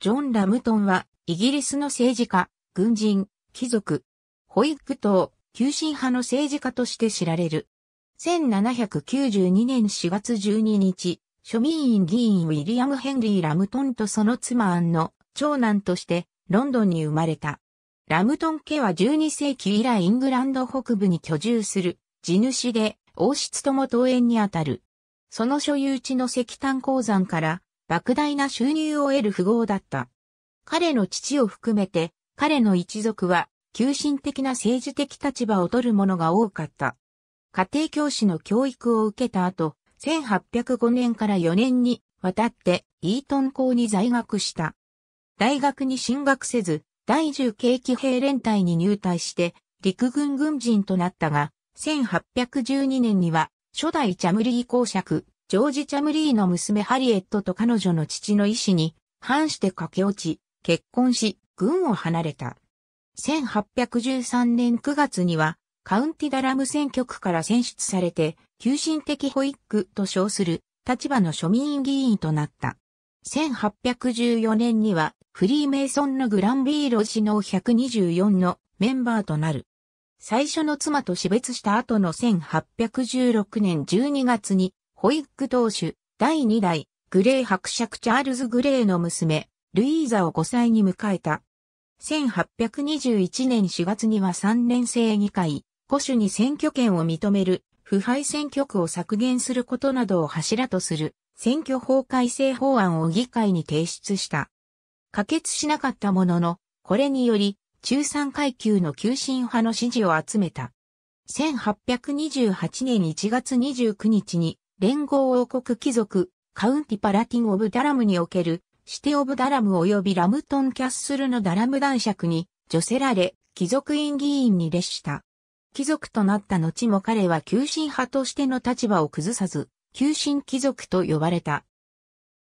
ジョン・ラムトンは、イギリスの政治家、軍人、貴族、ホイッグ党、急進派の政治家として知られる。1792年4月12日、庶民院議員ウィリアム・ヘンリー・ラムトンとその妻アンの長男としてロンドンに生まれた。ラムトン家は12世紀以来イングランド北部に居住する地主で王室とも登園にあたる。その所有地の石炭鉱山から莫大な収入を得る富豪だった。彼の父を含めて、彼の一族は、急進的な政治的立場を取る者が多かった。家庭教師の教育を受けた後、1805年から4年にわたってイートン校に在学した。大学に進学せず、第10景気兵連隊に入隊して、陸軍軍人となったが、1812年には、初代チャムリー公爵、ジョージ・チャムリーの娘ハリエットと彼女の父の意思に反して駆け落ち、結婚し、軍を離れた。1813年9月には、カウンティダラム選挙区から選出されて、求心的保育と称する立場の庶民議員となった。1814年には、フリーメイソンのグランビーロ氏の124のメンバーとなる。最初の妻と死別した後の1816年12月にホイッ手、当主、第2代、グレー伯爵チャールズ・グレーの娘、ルイーザを5歳に迎えた。1821年4月には3年生議会、古種に選挙権を認める、腐敗選挙区を削減することなどを柱とする、選挙法改正法案を議会に提出した。可決しなかったものの、これにより、中産階級の急進派の支持を集めた。1828年1月29日に連合王国貴族、カウンティパラティン・オブ・ダラムにおける、シテ・オブ・ダラム及びラムトン・キャッスルのダラム男爵に、除せられ、貴族院議員に列した。貴族となった後も彼は急進派としての立場を崩さず、急進貴族と呼ばれた。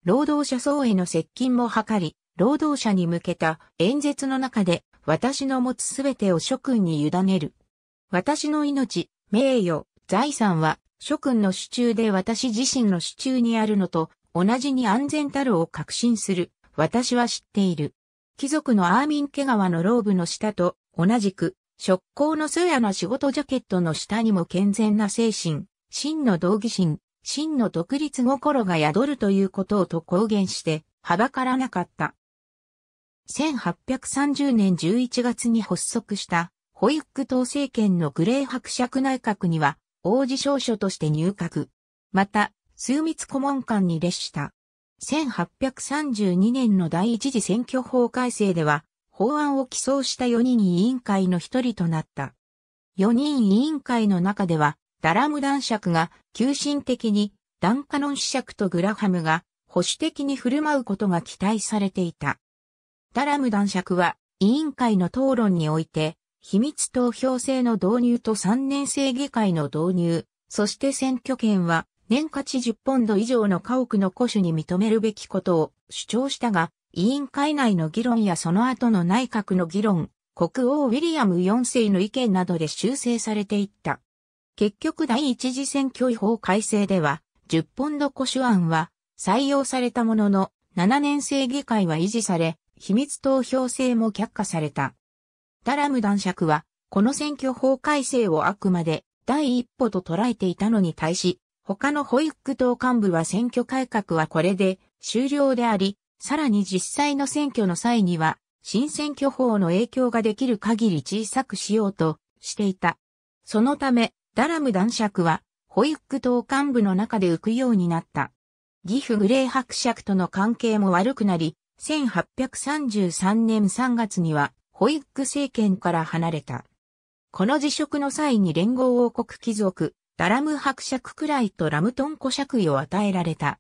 労働者層への接近も図り、労働者に向けた演説の中で、私の持つすべてを諸君に委ねる。私の命、名誉、財産は諸君の手中で私自身の手中にあるのと、同じに安全たるを確信する。私は知っている。貴族のアーミン・ケ川のローブの下と、同じく、職工のスヤの仕事ジャケットの下にも健全な精神、真の道義心、真の独立心が宿るということをと公言して、はばからなかった。1830年11月に発足した、ホイック党政権のグレー伯爵内閣には、王子少書として入閣。また、枢密顧問官に列した。1832年の第一次選挙法改正では、法案を起草した4人委員会の一人となった。4人委員会の中では、ダラム男爵が急進的に、ダンカノン子爵とグラハムが保守的に振る舞うことが期待されていた。ダラム男爵は委員会の討論において、秘密投票制の導入と3年生議会の導入、そして選挙権は年価値10ポンド以上の家屋の古種に認めるべきことを主張したが、委員会内の議論やその後の内閣の議論、国王ウィリアム4世の意見などで修正されていった。結局第一次選挙違法改正では、10ポンド古種案は採用されたものの、7年生議会は維持され、秘密投票制も却下された。ダラム男爵は、この選挙法改正をあくまで第一歩と捉えていたのに対し、他のホイック党幹部は選挙改革はこれで終了であり、さらに実際の選挙の際には、新選挙法の影響ができる限り小さくしようとしていた。そのため、ダラム男爵は、ホイック党幹部の中で浮くようになった。ギフ・グレー伯爵との関係も悪くなり、1833年3月には、ホイッ政権から離れた。この辞職の際に連合王国貴族、ダラム伯爵くらいとラムトン古爵位を与えられた。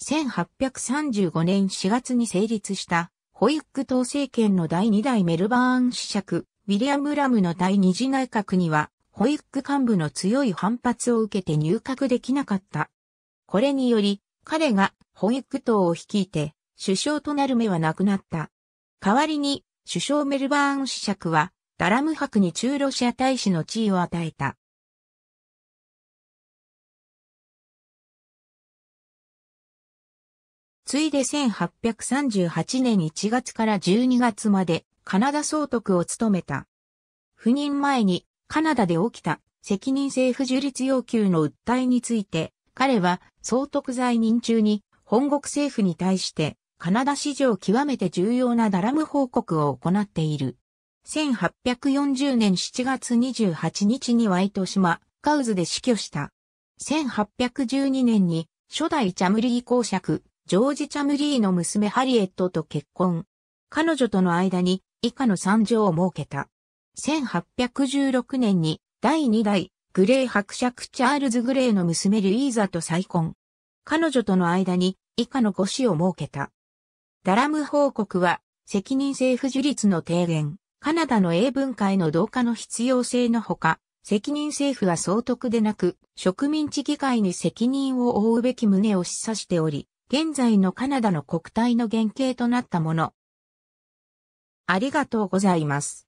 1835年4月に成立したホイッ党政権の第2代メルバーン子爵、ウィリアム・ラムの第二次内閣には、ホイッ幹部の強い反発を受けて入閣できなかった。これにより、彼がホイッ党を率いて、首相となる目はなくなった。代わりに、首相メルバーン子爵は、ダラム伯に中ロシア大使の地位を与えた。ついで1838年1月から12月までカナダ総督を務めた。赴任前にカナダで起きた責任政府樹立要求の訴えについて、彼は総督在任中に本国政府に対してカナダ史上極めて重要なダラム報告を行っている。1840年7月28日にワイト島、カウズで死去した。1812年に初代チャムリー公爵、ジョージ・チャムリーの娘ハリエットと結婚。彼女との間に以下の三状を設けた。1816年に第2代グレー伯爵チャールズ・グレーの娘ルイーザと再婚。彼女との間に以下の5子を設けた。ダラム報告は、責任政府樹立の提言、カナダの英文化への同化の必要性のほか、責任政府は総督でなく、植民地議会に責任を負うべき旨を示唆しており、現在のカナダの国体の原型となったもの。ありがとうございます。